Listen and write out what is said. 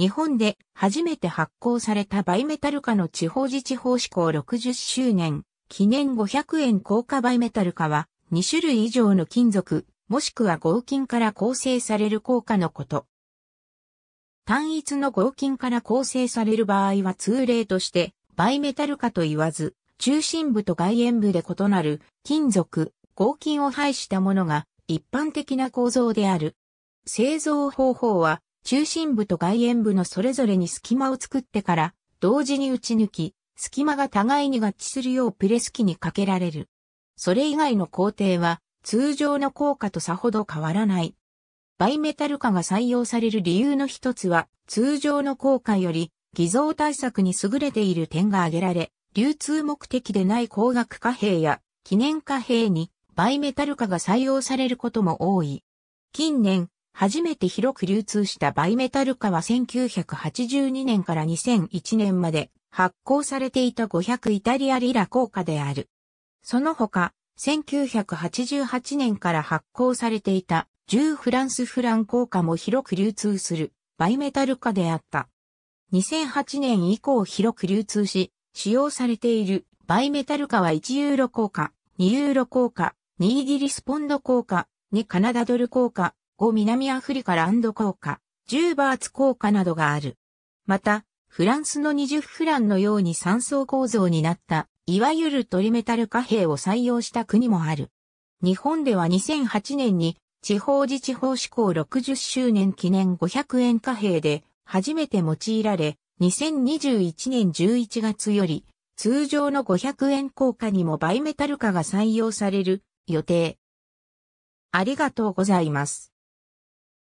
日本で初めて発行されたバイメタル化の地方自治法施行60周年、記念500円硬化バイメタル化は、2種類以上の金属、もしくは合金から構成される硬化のこと。単一の合金から構成される場合は通例として、バイメタル化と言わず、中心部と外縁部で異なる金属、合金を排したものが一般的な構造である。製造方法は中心部と外縁部のそれぞれに隙間を作ってから、同時に打ち抜き、隙間が互いに合致するようプレス機にかけられる。それ以外の工程は、通常の効果とさほど変わらない。バイメタル化が採用される理由の一つは、通常の効果より偽造対策に優れている点が挙げられ、流通目的でない高額貨幣や記念貨幣にバイメタル化が採用されることも多い。近年、初めて広く流通したバイメタル化は1982年から2001年まで発行されていた500イタリアリラ硬貨である。その他、1988年から発行されていた10フランスフラン硬貨も広く流通するバイメタル化であった。2008年以降広く流通し、使用されているバイメタル化は1ユーロ硬貨、2ユーロ硬貨、2イギリスポンド硬貨、2カナダドル硬貨、5南アフリカランド効果、ューバーツ効果などがある。また、フランスの20フランのように3層構造になった、いわゆるトリメタル貨幣を採用した国もある。日本では2008年に地方自治法施行60周年記念500円貨幣で初めて用いられ、2021年11月より通常の500円硬貨にもバイメタル化が採用される予定。ありがとうございます。